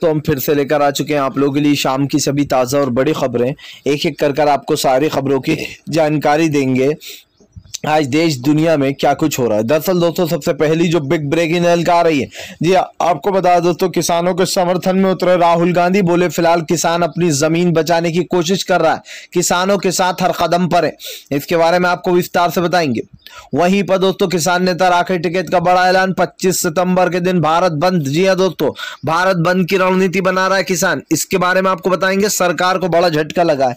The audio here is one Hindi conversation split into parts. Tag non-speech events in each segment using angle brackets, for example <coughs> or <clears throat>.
तो हम फिर से लेकर आ चुके हैं आप लोगों के लिए शाम की सभी ताज़ा और बड़ी खबरें एक एक कर कर आपको सारी खबरों की जानकारी देंगे आज देश दुनिया में क्या कुछ हो रहा है दरअसल दोस्तों सबसे पहली जो बिग ब्रेकिंग का आ रही है जी हाँ, आपको बता दोस्तों किसानों के समर्थन में उतरे राहुल गांधी बोले फिलहाल किसान अपनी जमीन बचाने की कोशिश कर रहा है किसानों के साथ हर कदम पर है इसके बारे में आपको विस्तार से बताएंगे वहीं पर दोस्तों किसान नेता राखी टिकेट का बड़ा ऐलान पच्चीस सितंबर के दिन भारत बंद जी हाँ दोस्तों भारत बंद की रणनीति बना रहा है किसान इसके बारे में आपको बताएंगे सरकार को बड़ा झटका लगा है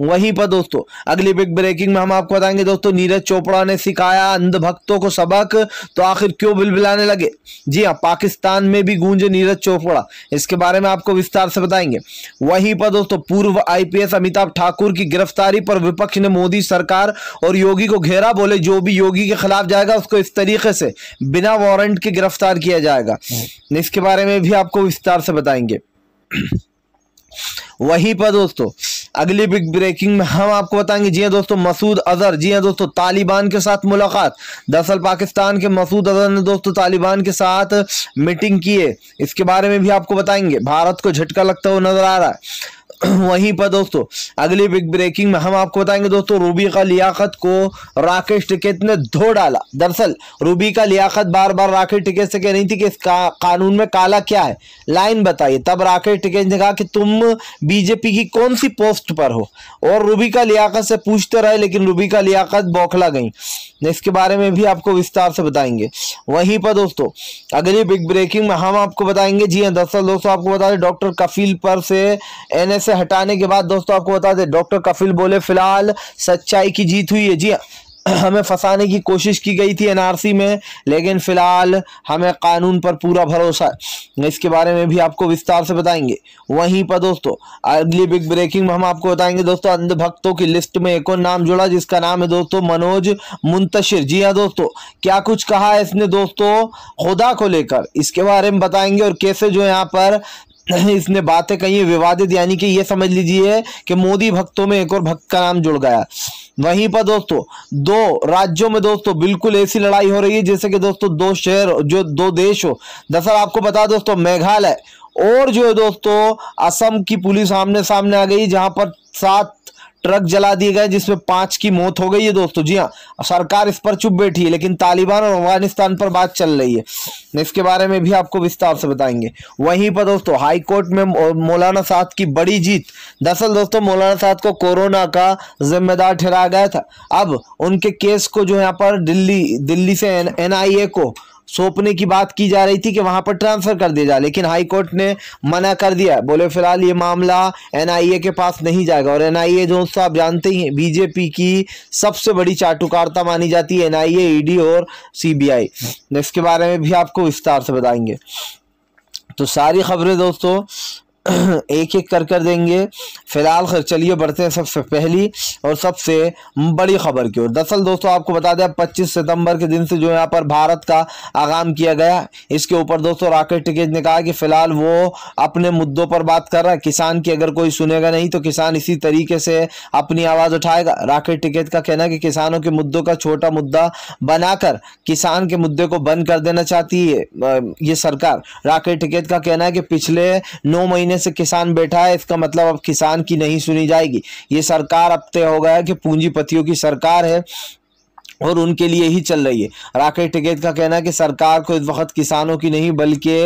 वहीं पर दोस्तों अगली बिग ब्रेकिंग में हम आपको बताएंगे दोस्तों नीरज चोपड़ा ने सिखाया अंधभक्तों को सबक तो आखिर क्यों बिलबिलाने लगे जी हाँ पाकिस्तान में भी गूंजे नीरज चोपड़ा इसके बारे में आपको विस्तार से बताएंगे वहीं पर दोस्तों पूर्व आईपीएस अमिताभ ठाकुर की गिरफ्तारी पर विपक्ष ने मोदी सरकार और योगी को घेरा बोले जो भी योगी के खिलाफ जाएगा उसको इस तरीके से बिना वारंट के गिरफ्तार किया जाएगा इसके बारे में भी आपको विस्तार से बताएंगे वहीं पर दोस्तों अगली बिग ब्रेकिंग में हम आपको बताएंगे जी हाँ दोस्तों मसूद अजहर जी हाँ दोस्तों तालिबान के साथ मुलाकात दरअसल पाकिस्तान के मसूद अजहर ने दोस्तों तालिबान के साथ मीटिंग की है इसके बारे में भी आपको बताएंगे भारत को झटका लगता हुआ नजर आ रहा है <clears throat> वहीं पर दोस्तों अगली बिग ब्रेकिंग में हम आपको बताएंगे दोस्तों रूबी का लियाकत को राकेश टिकेत ने धो डाला दरअसल रूबी का लियाकत बार बार राकेश टिकेत से कह रही थी कि इस का, कानून में काला क्या है लाइन बताइए तब राकेश टिकेत ने कहा कि तुम बीजेपी की कौन सी पोस्ट पर हो और रूबी का लियाकत से पूछते रहे लेकिन रूबी का लियाकत बौखला गई इसके बारे में भी आपको विस्तार से बताएंगे वहीं पर दोस्तों अगली बिग ब्रेकिंग में हम आपको बताएंगे जी हाँ दरअसल दोस्तों आपको बता दें डॉक्टर कफील पर से एन से हटाने के बाद दोस्तों आपको बता दें डॉक्टर कफिल बोले फिलहाल सच्चाई की जीत हुई है जी हाँ, <clears throat> हमें फंसाने की कोशिश की गई थी एनआरसी में लेकिन फिलहाल हमें कानून पर पूरा भरोसा है इसके बारे में भी आपको विस्तार से बताएंगे वहीं पर दोस्तों अगली बिग ब्रेकिंग में हम आपको बताएंगे दोस्तों अंधभक्तों की लिस्ट में एक और नाम जुड़ा जिसका नाम है दोस्तों मनोज मुंतशिर जी हाँ दोस्तों क्या कुछ कहा है इसने दोस्तों खुदा को लेकर इसके बारे में बताएंगे और कैसे जो यहाँ पर <laughs> इसने बातें कही विवादित यानी कि ये समझ लीजिए कि मोदी भक्तों में एक और भक्त का नाम जुड़ गया वहीं पर दोस्तों दो राज्यों में दोस्तों बिल्कुल ऐसी लड़ाई हो रही है जैसे कि दोस्तों दो शहर जो दो देश हो दरअसल आपको बता दोस्तों मेघालय और जो है दोस्तों असम की पुलिस आमने सामने आ गई जहां पर सात ट्रक जला दिए गए जिसमें पांच की मौत हो गई है दोस्तों जी हाँ सरकार इस पर चुप बैठी है लेकिन तालिबान और अफगानिस्तान पर बात चल रही है इसके बारे में भी आपको विस्तार से बताएंगे वहीं पर दोस्तों हाईकोर्ट में मौलाना साहब की बड़ी जीत दरअसल दोस्तों मौलाना साहब को कोरोना का जिम्मेदार ठहराया गया था अब उनके केस को जो यहाँ पर दिल्ली दिल्ली से एन, एन को सौंपने की बात की जा रही थी कि वहां पर ट्रांसफर कर दिया जाए लेकिन हाई कोर्ट ने मना कर दिया बोले फिलहाल ये मामला एनआईए के पास नहीं जाएगा और एनआईए जो उससे आप जानते ही हैं बीजेपी की सबसे बड़ी चाटुकारता मानी जाती है एनआईए ईडी और सीबीआई इसके बारे में भी आपको विस्तार से बताएंगे तो सारी खबरें दोस्तों <clears throat> एक एक कर कर देंगे फ़िलहाल खैर चलिए बढ़ते हैं सबसे पहली और सबसे बड़ी खबर की ओर दरअसल दोस्तों आपको बता दें 25 सितंबर के दिन से जो यहाँ पर भारत का आगाम किया गया इसके ऊपर दोस्तों राकेट टिकेज ने कहा कि फ़िलहाल वो अपने मुद्दों पर बात कर रहा है किसान की अगर कोई सुनेगा नहीं तो किसान इसी तरीके से अपनी आवाज़ उठाएगा राकेट टिकेज का कहना है कि किसानों के मुद्दों का छोटा मुद्दा बनाकर किसान के मुद्दे को बंद कर देना चाहती है ये सरकार राकेट टिकेज का कहना है कि पिछले नौ महीने महीने से किसान बैठा है इसका मतलब अब किसान की नहीं सुनी जाएगी ये सरकार अब तय हो गया कि पूंजीपतियों की सरकार है और उनके लिए ही चल रही है राकेश टिकेत का कहना है कि सरकार को इस वक्त किसानों की नहीं बल्कि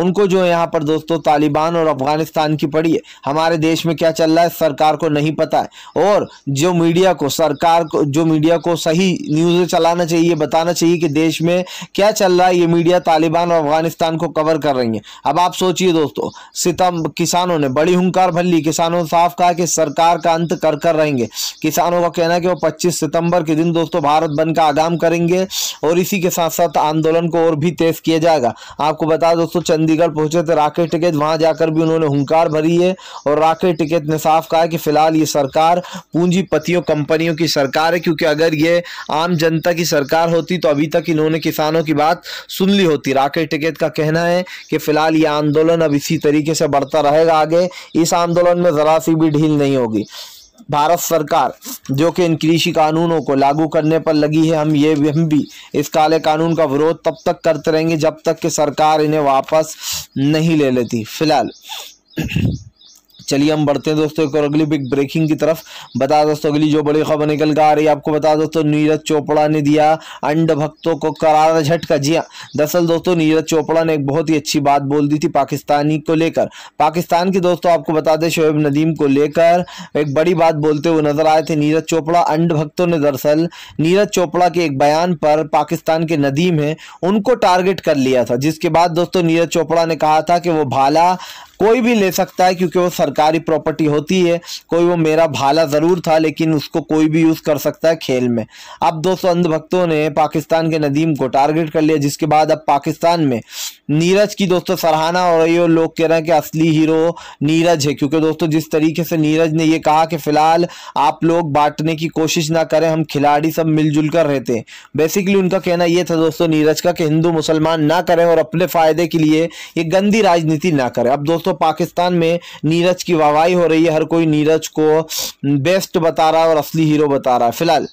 उनको जो यहाँ पर दोस्तों तालिबान और अफगानिस्तान की पड़ी है हमारे देश में क्या चल रहा है सरकार को नहीं पता है और जो मीडिया को सरकार को जो मीडिया को सही न्यूज़ चलाना चाहिए बताना चाहिए कि देश में क्या चल रहा है ये मीडिया तालिबान और अफगानिस्तान को कवर कर रही है अब आप सोचिए दोस्तों सितम किसानों ने बड़ी हंकार भर ली किसानों ने साफ कहा कि सरकार का अंत कर कर रहेंगे किसानों का कहना है कि वो पच्चीस सितंबर के दिन दोस्तों भारत गठबंधन का आगाम करेंगे और इसी के साथ साथ आंदोलन को और भी तेज किया जाएगा आपको बता दोस्तों चंडीगढ़ पहुंचे थे राकेश टिकेत वहां जाकर भी उन्होंने हंकार भरी है और राकेश टिकेत ने साफ कहा कि फिलहाल ये सरकार पूंजीपतियों कंपनियों की सरकार है क्योंकि अगर ये आम जनता की सरकार होती तो अभी तक इन्होंने किसानों की बात सुन ली होती राकेश टिकेत का कहना है कि फिलहाल ये आंदोलन अब इसी तरीके से बढ़ता रहेगा आगे इस आंदोलन में ज़रा सी भी ढील नहीं होगी भारत सरकार जो कि इन कृषि कानूनों को लागू करने पर लगी है हम ये हम भी इस काले कानून का विरोध तब तक करते रहेंगे जब तक कि सरकार इन्हें वापस नहीं ले लेती फिलहाल चलिए हम बढ़ते हैं दोस्तों एक और अगली बिग ब्रेकिंग की तरफ बता दोस्तों अगली जो बड़ी खबर निकल कर आ रही है आपको बता दोस्तों नीरज चोपड़ा ने दिया अंड भक्तों को करारा झटका जी हाँ दरअसल दोस्तों नीरज चोपड़ा ने एक बहुत ही अच्छी बात बोल दी थी पाकिस्तानी को लेकर पाकिस्तान की दोस्तों आपको बता दें शोएब नदीम को लेकर एक बड़ी बात बोलते हुए नजर आए थे नीरज चोपड़ा अंड भक्तों ने दरअसल नीरज चोपड़ा के एक बयान पर पाकिस्तान के नदीम है उनको टारगेट कर लिया था जिसके बाद दोस्तों नीरज चोपड़ा ने कहा था कि वो भाला कोई भी ले सकता है क्योंकि वो सरकारी प्रॉपर्टी होती है कोई वो मेरा भाला ज़रूर था लेकिन उसको कोई भी यूज़ कर सकता है खेल में अब दोस्तों अंधभक्तों ने पाकिस्तान के नदीम को टारगेट कर लिया जिसके बाद अब पाकिस्तान में नीरज की दोस्तों सराहना हो रही है लोग कह रहे हैं कि असली हीरो नीरज है क्योंकि दोस्तों जिस तरीके से नीरज ने ये कहा कि फ़िलहाल आप लोग बांटने की कोशिश ना करें हम खिलाड़ी सब मिलजुल कर रहते हैं बेसिकली उनका कहना यह था दोस्तों नीरज का कि हिंदू मुसलमान ना करें और अपने फ़ायदे के लिए ये गंदी राजनीति ना करें अब दोस्तों पाकिस्तान में नीरज की वाहवाही हो रही है हर कोई नीरज को बेस्ट बता रहा है और असली हीरो बता रहा है फिलहाल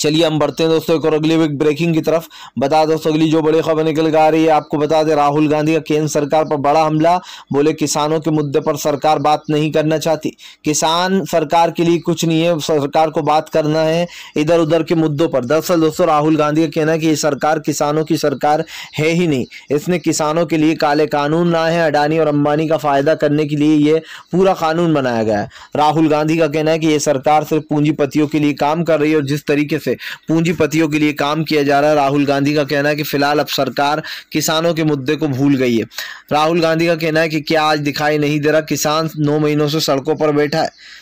चलिए हम बढ़ते हैं दोस्तों एक और अगली ब्रेकिंग की तरफ बता दोस्तों अगली जो बड़ी खबर निकल के आ रही है आपको बता दें राहुल गांधी का केंद्र सरकार पर बड़ा हमला बोले किसानों के मुद्दे पर सरकार बात नहीं करना चाहती किसान सरकार के लिए कुछ नहीं है सरकार को बात करना है इधर उधर के मुद्दों पर दरअसल दोस्तों राहुल गांधी का कहना है कि ये सरकार किसानों की सरकार है ही नहीं इसने किसानों के लिए काले कानून ना है अडानी और अंबानी का फ़ायदा करने के लिए ये पूरा कानून बनाया गया है राहुल गांधी का कहना है कि ये सरकार सिर्फ पूंजीपतियों के लिए काम कर रही है और जिस तरीके से से पूंजीपतियों के लिए काम किया जा रहा है राहुल गांधी का कहना है कि फिलहाल अब सरकार किसानों के मुद्दे को भूल गई है राहुल गांधी का कहना है कि क्या आज दिखाई नहीं दे रहा किसान नौ महीनों से सड़कों पर बैठा है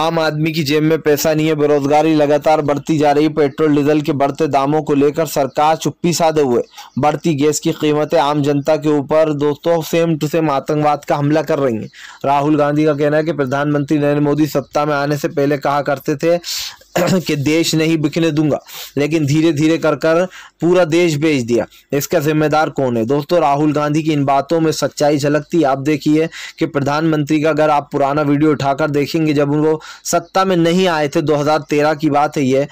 आम आदमी की जेब में पैसा नहीं है बेरोजगारी लगातार बढ़ती जा रही है पेट्रोल डीजल के बढ़ते दामों को लेकर सरकार चुप्पी साधे हुए बढ़ती गैस की कीमतें आम जनता के ऊपर दोस्तों सेम टू सेम आतंकवाद का हमला कर रही हैं राहुल गांधी का कहना है कि प्रधानमंत्री नरेंद्र मोदी सत्ता में आने से पहले कहा करते थे <clears throat> कि देश नहीं बिकने दूंगा लेकिन धीरे धीरे कर कर पूरा देश बेच दिया इसका जिम्मेदार कौन है दोस्तों राहुल गांधी की इन बातों में सच्चाई झलकती आप देखिए कि प्रधानमंत्री का अगर आप पुराना वीडियो उठाकर देखेंगे जब उनको सत्ता में नहीं आए थे 2013 की बात है ये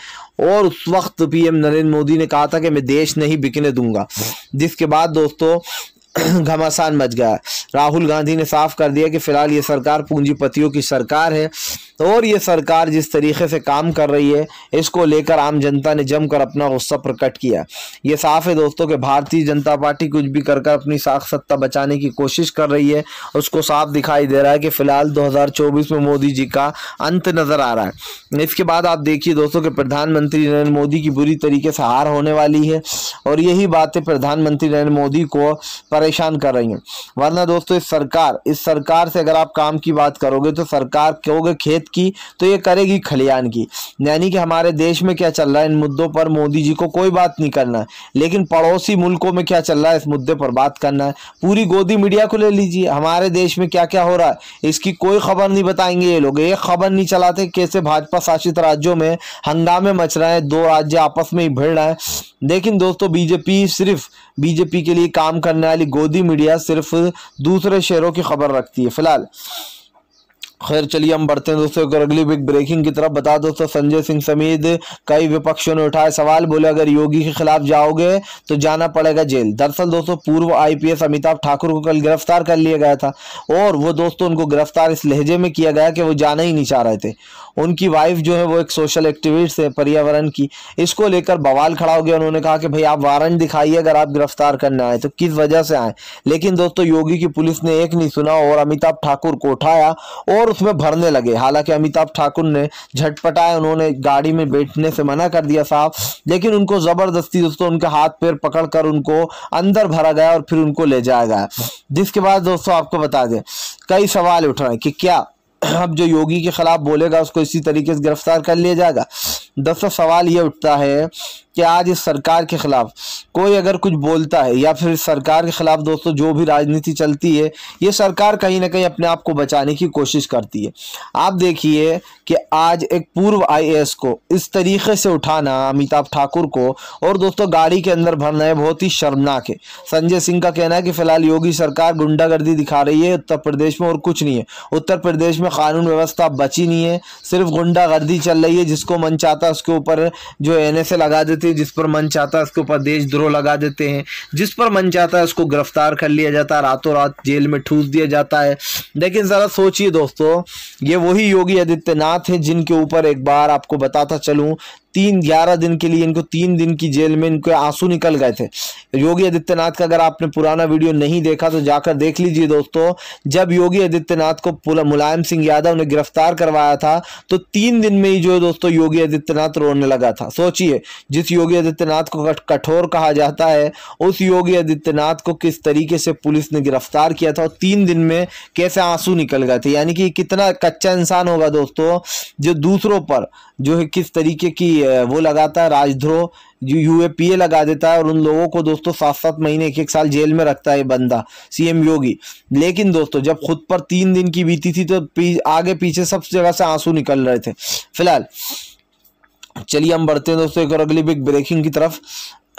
और उस वक्त पीएम नरेंद्र मोदी ने कहा था कि मैं देश नहीं बिकने दूंगा जिसके बाद दोस्तों <clears throat> घमासान मच गया राहुल गांधी ने साफ कर दिया कि फिलहाल ये सरकार पूंजीपतियों की सरकार है तो और ये सरकार जिस तरीके से काम कर रही है इसको लेकर आम जनता ने जमकर अपना गुस्सा प्रकट किया ये साफ है दोस्तों कि भारतीय जनता पार्टी कुछ भी कर कर अपनी साख सत्ता बचाने की कोशिश कर रही है उसको साफ दिखाई दे रहा है कि फिलहाल 2024 में मोदी जी का अंत नज़र आ रहा है इसके बाद आप देखिए दोस्तों कि प्रधानमंत्री नरेंद्र मोदी की बुरी तरीके से हार होने वाली है और यही बातें प्रधानमंत्री नरेंद्र मोदी को परेशान कर रही हैं वरना दोस्तों इस सरकार इस सरकार से अगर आप काम की बात करोगे तो सरकार कहोगे खेत की तो ये करेगी खलियान की यानी कि हमारे देश में क्या चल रहा है इन मुद्दों पर मोदी जी को कोई बात नहीं करना है लेकिन पड़ोसी मुल्कों में क्या चल रहा है इस मुद्दे पर बात करना है पूरी गोदी मीडिया को ले लीजिए हमारे देश में क्या क्या हो रहा है इसकी कोई खबर नहीं बताएंगे ये लोग एक खबर नहीं चलाते कैसे भाजपा शासित राज्यों में हंगामे मच रहे हैं दो राज्य आपस में ही भिड़ रहे हैं लेकिन दोस्तों बीजेपी सिर्फ बीजेपी के लिए काम करने वाली गोदी मीडिया सिर्फ दूसरे शहरों की खबर रखती है फिलहाल खैर चलिए हम बढ़ते हैं दोस्तों और अगली बिग ब्रेकिंग की तरफ बता दोस्तों संजय सिंह समेत कई विपक्षियों ने उठाए सवाल बोले अगर योगी के खिलाफ जाओगे तो जाना पड़ेगा जेल दरअसल दोस्तों पूर्व आईपीएस अमिताभ ठाकुर को कल गिरफ्तार कर लिया गया था और वो दोस्तों उनको गिरफ्तार इस लहजे में किया गया कि वो जाना ही नहीं चाह रहे थे उनकी वाइफ जो है वो एक सोशल एक्टिविस्ट है पर्यावरण की इसको लेकर बवाल खड़ा हो गया उन्होंने कहा कि भाई आप वारंट दिखाइए अगर आप गिरफ्तार करने आए तो किस वजह से आए लेकिन दोस्तों योगी की पुलिस ने एक नहीं सुना और अमिताभ ठाकुर को उठाया और उसमें भरने लगे हालांकि अमिताभ ठाकुर ने झटपटाए उन्होंने गाड़ी में बैठने से मना कर दिया साहब लेकिन उनको ज़बरदस्ती दोस्तों उनके हाथ पैर पकड़कर उनको अंदर भरा गया और फिर उनको ले जाया गया जिसके बाद दोस्तों आपको बता दें कई सवाल उठ रहे हैं कि क्या अब जो योगी के खिलाफ बोलेगा उसको इसी तरीके से गिरफ्तार कर लिया जाएगा दोस्तों सवाल ये उठता है कि आज इस सरकार के ख़िलाफ़ कोई अगर कुछ बोलता है या फिर सरकार के ख़िलाफ़ दोस्तों जो भी राजनीति चलती है ये सरकार कहीं ना कहीं अपने आप को बचाने की कोशिश करती है आप देखिए कि आज एक पूर्व आईएएस को इस तरीके से उठाना अमिताभ ठाकुर को और दोस्तों गाड़ी के अंदर भरना है बहुत ही शर्मनाक है संजय सिंह का कहना है कि फिलहाल योगी सरकार गुंडागर्दी दिखा रही है उत्तर प्रदेश में और कुछ नहीं है उत्तर प्रदेश में कानून व्यवस्था बची नहीं है सिर्फ गुंडागर्दी चल रही है जिसको मन चाहता उसके ऊपर जो एन लगा देती हैं जिस पर मन चाहता है उसके ऊपर देशद्रोह लगा देते हैं जिस पर मन चाहता है उसको गिरफ्तार कर लिया जाता है रातों रात जेल में ठूस दिया जाता है लेकिन ज़रा सोचिए दोस्तों ये वही योगी आदित्यनाथ हैं जिनके ऊपर एक बार आपको बताता चलूँ तीन ग्यारह दिन के लिए इनको तीन दिन की जेल में इनके आंसू निकल गए थे योगी आदित्यनाथ का अगर आपने पुराना वीडियो नहीं देखा तो जाकर देख लीजिए दोस्तों जब योगी आदित्यनाथ को मुलायम सिंह यादव ने गिरफ्तार करवाया था तो तीन दिन में ही जो दोस्तों योगी आदित्यनाथ रोने लगा था सोचिए जिस योगी आदित्यनाथ को कठोर कहा जाता है उस योगी आदित्यनाथ को किस तरीके से पुलिस ने गिरफ्तार किया था और तीन दिन में कैसे आंसू निकल गए थे यानी कि कितना कच्चा इंसान होगा दोस्तों जो दूसरों पर जो है किस तरीके की वो लगाता है राजद्रोह यू ए लगा देता है और उन लोगों को दोस्तों सात सात महीने एक एक साल जेल में रखता है बंदा सीएम योगी लेकिन दोस्तों जब खुद पर तीन दिन की बीती थी तो पी, आगे पीछे सब जगह से आंसू निकल रहे थे फिलहाल चलिए हम बढ़ते हैं दोस्तों एक और अगली बिग ब्रेकिंग की तरफ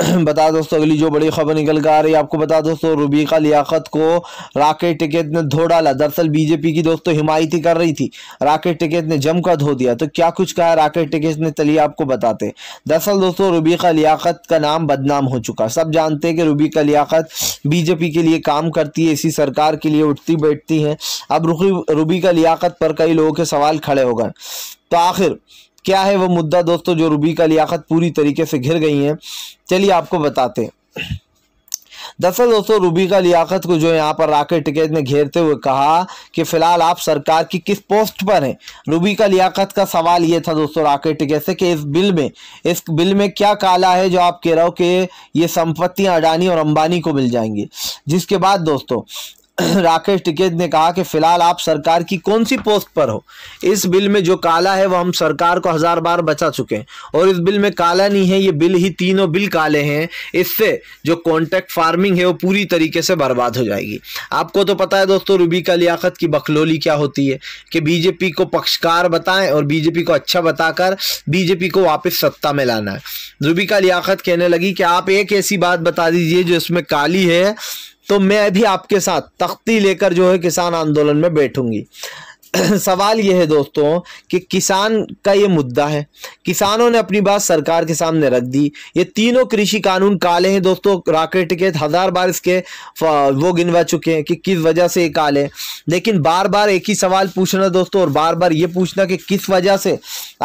<clears throat> बता दोस्तों अगली जो बड़ी खबर निकल कर आ रही है आपको बता दोस्तों रूबीका लियाकत को राकेट टिकेत ने धो डाला दरअसल बीजेपी की दोस्तों हिमायती कर रही थी राकेट टिकेत ने जमकर धो दिया तो क्या कुछ कहा राकेट टिकेत ने चलिए आपको बताते दरअसल दोस्तों रूबीका लियाकत का नाम बदनाम हो चुका सब जानते हैं कि रूबीका लियाकत बीजेपी के लिए काम करती है इसी सरकार के लिए उठती बैठती है अब रूबीका लियाकत पर कई लोगों के सवाल खड़े हो गए तो आखिर क्या है वो मुद्दा दोस्तों जो रूबी का लियाकत पूरी तरीके से घिर गई हैं चलिए आपको बताते हैं दरअसल दोस्तों रूबी का लियाकत को जो यहाँ पर राकेट टिकेट ने घेरते हुए कहा कि फिलहाल आप सरकार की किस पोस्ट पर हैं रूबी का लियाकत का सवाल ये था दोस्तों राकेट टिकेट से कि इस बिल में इस बिल में क्या काला है जो आप कह रहे हो कि ये संपत्तियाँ अडानी और अंबानी को मिल जाएंगी जिसके बाद दोस्तों <coughs> राकेश टिकेत ने कहा कि फिलहाल आप सरकार की कौन सी पोस्ट पर हो इस बिल में जो काला है वो हम सरकार को हज़ार बार बचा चुके हैं और इस बिल में काला नहीं है ये बिल ही तीनों बिल काले हैं इससे जो कॉन्ट्रैक्ट फार्मिंग है वो पूरी तरीके से बर्बाद हो जाएगी आपको तो पता है दोस्तों रूबी का लियाकत की बखलोली क्या होती है कि बीजेपी को पक्षकार बताएं और बीजेपी को अच्छा बताकर बीजेपी को वापस सत्ता में लाना है रूबी का लियाकत कहने लगी कि आप एक ऐसी बात बता दीजिए जो इसमें काली है तो मैं भी आपके साथ तख्ती लेकर जो है किसान आंदोलन में बैठूंगी <clears throat> सवाल यह है दोस्तों कि किसान का ये मुद्दा है किसानों ने अपनी बात सरकार के सामने रख दी ये तीनों कृषि कानून काले हैं दोस्तों राकेट के हज़ार बार इसके वो गिनवा चुके हैं कि किस वजह से ये काले लेकिन बार बार एक ही सवाल पूछना दोस्तों और बार बार ये पूछना कि किस वजह से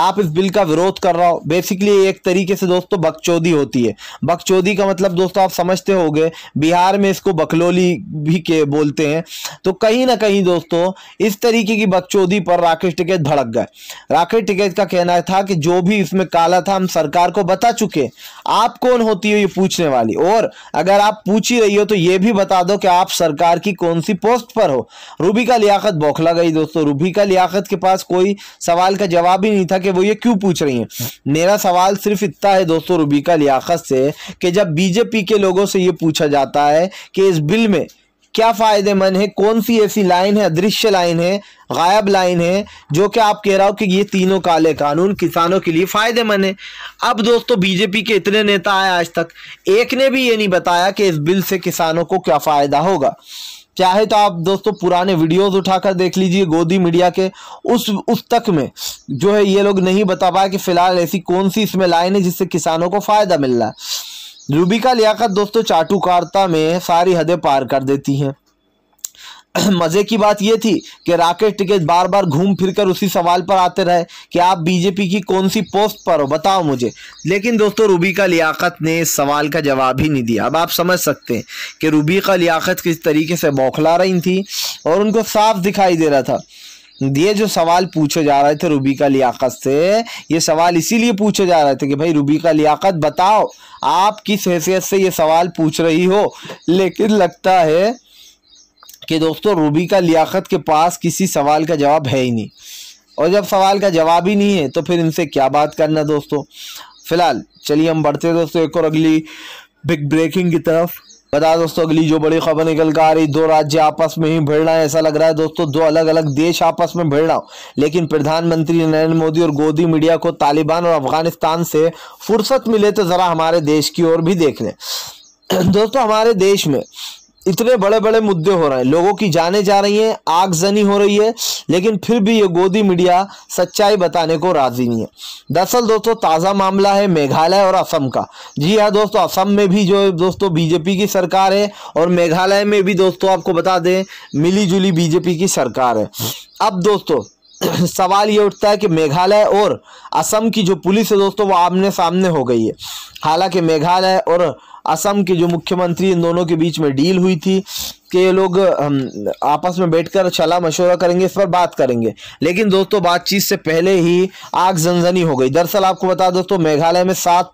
आप इस बिल का विरोध कर रहा हो बेसिकली एक तरीके से दोस्तों बकचौदी होती है बकचौदी का मतलब दोस्तों आप समझते हो बिहार में इसको बकलोली भी के बोलते हैं तो कहीं ना कहीं दोस्तों इस तरीके की बकचोदी पर राकेश टिकैत भड़क गए राकेश टिकैत का कहना था कि जो भी इसमें काला था हम सरकार को बता चुके आप कौन होती हो ये पूछने वाली और अगर आप पूछ ही रही हो तो ये भी बता दो कि आप सरकार की कौन सी पोस्ट पर हो रूबी का लियाकत बौखला गई दोस्तों रूबी का लियाकत के पास कोई सवाल का जवाब ही नहीं था कि वो ये क्यों पूछ रही है मेरा सवाल सिर्फ इतना है दोस्तों रूबी का लियाकत से कि जब बीजेपी के लोगों से ये पूछा जाता है कि इस बिल में क्या फ़ायदेमंद है कौन सी ऐसी लाइन है अदृश्य लाइन है गायब लाइन है जो कि आप कह रहा हो कि ये तीनों काले कानून किसानों के लिए फ़ायदेमंद है अब दोस्तों बीजेपी के इतने नेता आए आज तक एक ने भी ये नहीं बताया कि इस बिल से किसानों को क्या फ़ायदा होगा चाहे तो आप दोस्तों पुराने वीडियोस उठाकर देख लीजिए गोदी मीडिया के उस उस तक में जो है ये लोग नहीं बता पाए कि फ़िलहाल ऐसी कौन सी इसमें लाइन है जिससे किसानों को फ़ायदा मिल रहा है रूबिका लियाकत दोस्तों चाटुकारता में सारी हदें पार कर देती हैं <clears throat> मज़े की बात यह थी कि राकेश टिकैत बार बार घूम फिर कर उसी सवाल पर आते रहे कि आप बीजेपी की कौन सी पोस्ट पर हो बताओ मुझे लेकिन दोस्तों रूबीका लियाकत ने इस सवाल का जवाब ही नहीं दिया अब आप समझ सकते हैं कि रूबीका लियाकत किस तरीके से बौखला रही थी और उनको साफ दिखाई दे रहा था ये जो सवाल पूछे जा रहे थे रूबी का लियाकत से ये सवाल इसीलिए पूछे जा रहे थे कि भाई रूबी का लियाकत बताओ आप किस हैसियत से ये सवाल पूछ रही हो लेकिन लगता है कि दोस्तों रूबी का लियाकत के पास किसी सवाल का जवाब है ही नहीं और जब सवाल का जवाब ही नहीं है तो फिर इनसे क्या बात करना दोस्तों फिलहाल चलिए हम बढ़ते दोस्तों एक और अगली बिग ब्रेकिंग की तरफ बता दोस्तों अगली जो बड़ी खबर निकल कर आ रही दो राज्य आपस में ही भिड़ रहा है ऐसा लग रहा है दोस्तों दो अलग अलग देश आपस में भिड़ रहा लेकिन प्रधानमंत्री नरेंद्र मोदी और गोदी मीडिया को तालिबान और अफगानिस्तान से फुर्सत मिले तो ज़रा हमारे देश की ओर भी देख लें <clears throat> दोस्तों हमारे देश में इतने बड़े बड़े मुद्दे हो रहे हैं लोगों की जाने जा रही हैं आगजनी हो रही है लेकिन फिर भी ये गोदी मीडिया सच्चाई बताने को राजी नहीं है दरअसल दोस्तों ताज़ा मामला है मेघालय और असम का जी हाँ दोस्तों असम में भी जो दोस्तों बीजेपी की सरकार है और मेघालय में भी दोस्तों आपको बता दें मिली जुली बीजेपी की सरकार है अब दोस्तों <clears throat> सवाल ये उठता है कि मेघालय और असम की जो पुलिस है दोस्तों वो आमने सामने हो गई है हालांकि मेघालय और असम के जो मुख्यमंत्री इन दोनों के बीच में डील हुई थी कि ये लोग आपस में बैठकर चला मशवरा करेंगे इस पर बात करेंगे लेकिन दोस्तों बातचीत से पहले ही आग जनजनी हो गई दरअसल आपको बता दोस्तों मेघालय में सात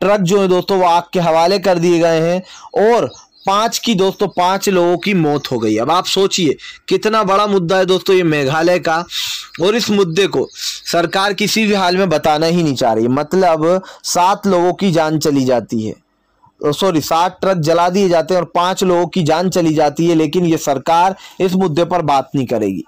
ट्रक जो है दोस्तों वो आग के हवाले कर दिए गए हैं और पांच की दोस्तों पांच लोगों की मौत हो गई अब आप सोचिए कितना बड़ा मुद्दा है दोस्तों ये मेघालय का और इस मुद्दे को सरकार किसी भी हाल में बताना ही नहीं चाह रही मतलब सात लोगों की जान चली जाती है सॉरी साठ ट्रक जला दिए जाते हैं और पांच लोगों की जान चली जाती है लेकिन ये सरकार इस मुद्दे पर बात नहीं करेगी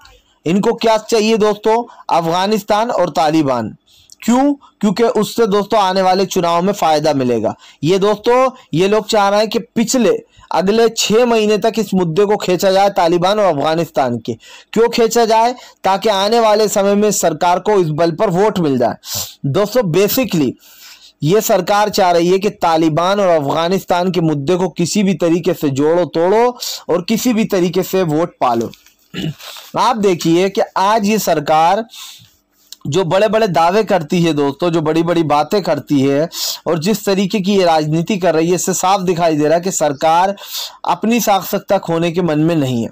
इनको क्या चाहिए दोस्तों अफगानिस्तान और तालिबान क्यों क्योंकि उससे दोस्तों आने वाले चुनाव में फ़ायदा मिलेगा ये दोस्तों ये लोग चाह रहे हैं कि पिछले अगले छः महीने तक इस मुद्दे को खींचा जाए तालिबान और अफगानिस्तान के क्यों खींचा जाए ताकि आने वाले समय में सरकार को इस बल पर वोट मिल जाए दोस्तों बेसिकली ये सरकार चाह रही है कि तालिबान और अफगानिस्तान के मुद्दे को किसी भी तरीके से जोड़ो तोड़ो और किसी भी तरीके से वोट पालो आप देखिए कि आज ये सरकार जो बड़े बड़े दावे करती है दोस्तों जो बड़ी बड़ी बातें करती है और जिस तरीके की ये राजनीति कर रही है इससे साफ दिखाई दे रहा है कि सरकार अपनी साक्षरता खोने के मन में नहीं है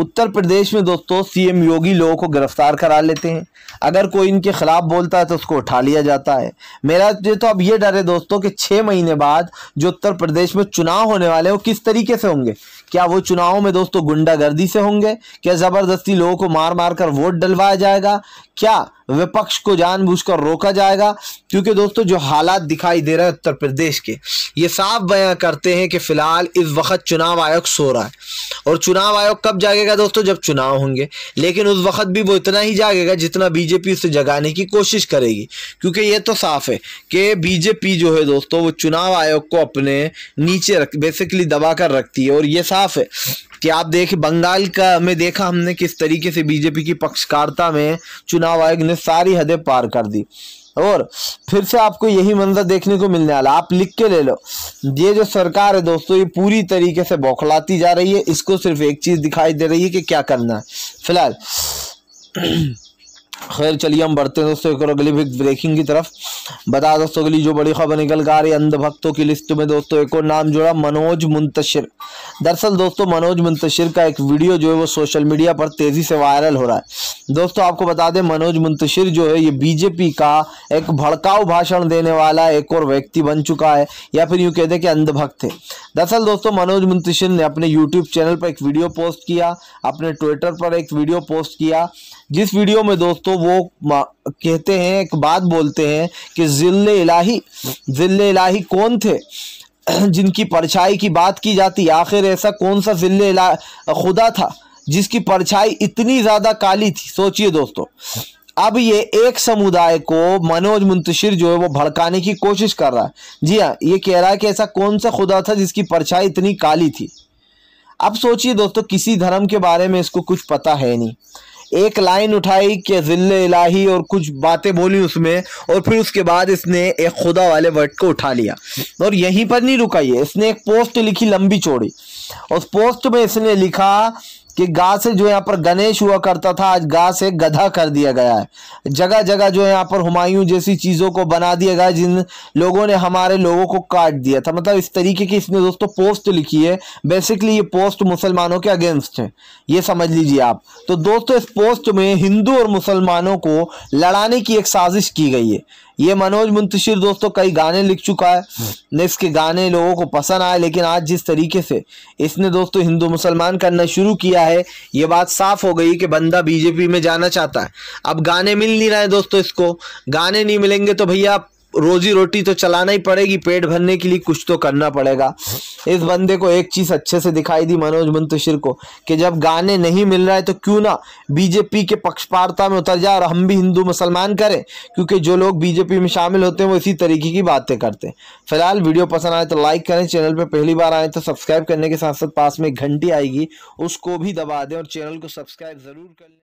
उत्तर प्रदेश में दोस्तों सीएम योगी लोगों को गिरफ्तार करा लेते हैं अगर कोई इनके खिलाफ बोलता है तो उसको उठा लिया जाता है मेरा ये तो अब ये डर है दोस्तों कि छः महीने बाद जो उत्तर प्रदेश में चुनाव होने वाले हैं वो किस तरीके से होंगे क्या वो चुनावों में दोस्तों गुंडागर्दी से होंगे क्या ज़बरदस्ती लोगों को मार मार कर वोट डलवाया जाएगा क्या विपक्ष को जानबूझकर रोका जाएगा क्योंकि दोस्तों जो हालात दिखाई दे रहे हैं उत्तर प्रदेश के ये साफ बयां करते हैं कि फिलहाल इस वक्त चुनाव आयोग सो रहा है और चुनाव आयोग कब जागेगा दोस्तों जब चुनाव होंगे लेकिन उस वक्त भी वो इतना ही जागेगा जितना बीजेपी उसे जगाने की कोशिश करेगी क्योंकि ये तो साफ है कि बीजेपी जो है दोस्तों वो चुनाव आयोग को अपने नीचे रख बेसिकली दबा कर रखती है और ये साफ साफ है कि आप देख बंगाल का में देखा हमने किस तरीके से बीजेपी की पक्षकारिता में चुनाव आयोग ने सारी हदें पार कर दी और फिर से आपको यही मंजर देखने को मिलने वाला आप लिख के ले लो ये जो सरकार है दोस्तों ये पूरी तरीके से बौखलाती जा रही है इसको सिर्फ एक चीज़ दिखाई दे रही है कि क्या करना है फिलहाल खैर चलिए हम बढ़ते हैं दोस्तों एक और अगली बिग ब्रेकिंग की तरफ बता दोस्तों अगली जो बड़ी खबर निकल कर आ रही अंधभक्तों की लिस्ट में दोस्तों एक और नाम जुड़ा मनोज मुंतशिर दरअसल दोस्तों मनोज मुंतशिर का एक वीडियो जो है वो सोशल मीडिया पर तेज़ी से वायरल हो रहा है दोस्तों आपको बता दें मनोज मुंतशिर जो है ये बीजेपी का एक भड़काऊ भाषण देने वाला एक और व्यक्ति बन चुका है या फिर यूँ कह दें कि अंधभक्त है दरअसल दोस्तों मनोज मुंतशिर ने अपने यूट्यूब चैनल पर एक वीडियो पोस्ट किया अपने ट्विटर पर एक वीडियो पोस्ट किया जिस वीडियो में दोस्तों वो कहते हैं एक बात बोलते हैं कि जिले इलाही जिल इलाही कौन थे <clears throat> जिनकी परछाई की बात की जाती आखिर ऐसा कौन सा जिल इला खुदा था जिसकी परछाई इतनी ज़्यादा काली थी सोचिए दोस्तों अब ये एक समुदाय को मनोज मुंतशिर जो है वो भड़काने की कोशिश कर रहा है जी हाँ ये कह रहा है कि ऐसा कौन सा खुदा था जिसकी परछाई इतनी काली थी अब सोचिए दोस्तों किसी धर्म के बारे में इसको कुछ पता है नहीं एक लाइन उठाई कि जिल्ले इलाही और कुछ बातें बोली उसमें और फिर उसके बाद इसने एक खुदा वाले वर्ड को उठा लिया और यहीं पर नहीं रुका ये इसने एक पोस्ट लिखी लंबी चौड़ी उस पोस्ट में इसने लिखा कि गा से जो यहाँ पर गणेश हुआ करता था आज गा से गधा कर दिया गया है जगह जगह जो यहाँ पर हुमायूं जैसी चीज़ों को बना दिया गया जिन लोगों ने हमारे लोगों को काट दिया था मतलब इस तरीके की इसने दोस्तों पोस्ट लिखी है बेसिकली ये पोस्ट मुसलमानों के अगेंस्ट है ये समझ लीजिए आप तो दोस्तों इस पोस्ट में हिंदू और मुसलमानों को लड़ाने की एक साजिश की गई है ये मनोज मुंतशिर दोस्तों कई गाने लिख चुका है इसके गाने लोगों को पसंद आए लेकिन आज जिस तरीके से इसने दोस्तों हिंदू मुसलमान करना शुरू किया है ये बात साफ हो गई कि बंदा बीजेपी में जाना चाहता है अब गाने मिल नहीं रहे दोस्तों इसको गाने नहीं मिलेंगे तो भैया रोजी रोटी तो चलाना ही पड़ेगी पेट भरने के लिए कुछ तो करना पड़ेगा इस बंदे को एक चीज़ अच्छे से दिखाई दी मनोज मुंतशिर को कि जब गाने नहीं मिल रहा है तो क्यों ना बीजेपी के पक्षपातता में उतर जाए और हम भी हिंदू मुसलमान करें क्योंकि जो लोग बीजेपी में शामिल होते हैं वो इसी तरीके की बातें करते हैं फिलहाल वीडियो पसंद आए तो लाइक करें चैनल पर पहली बार आए तो सब्सक्राइब करने के साथ साथ पास में एक घंटी आएगी उसको भी दबा दें और चैनल को सब्सक्राइब ज़रूर कर लें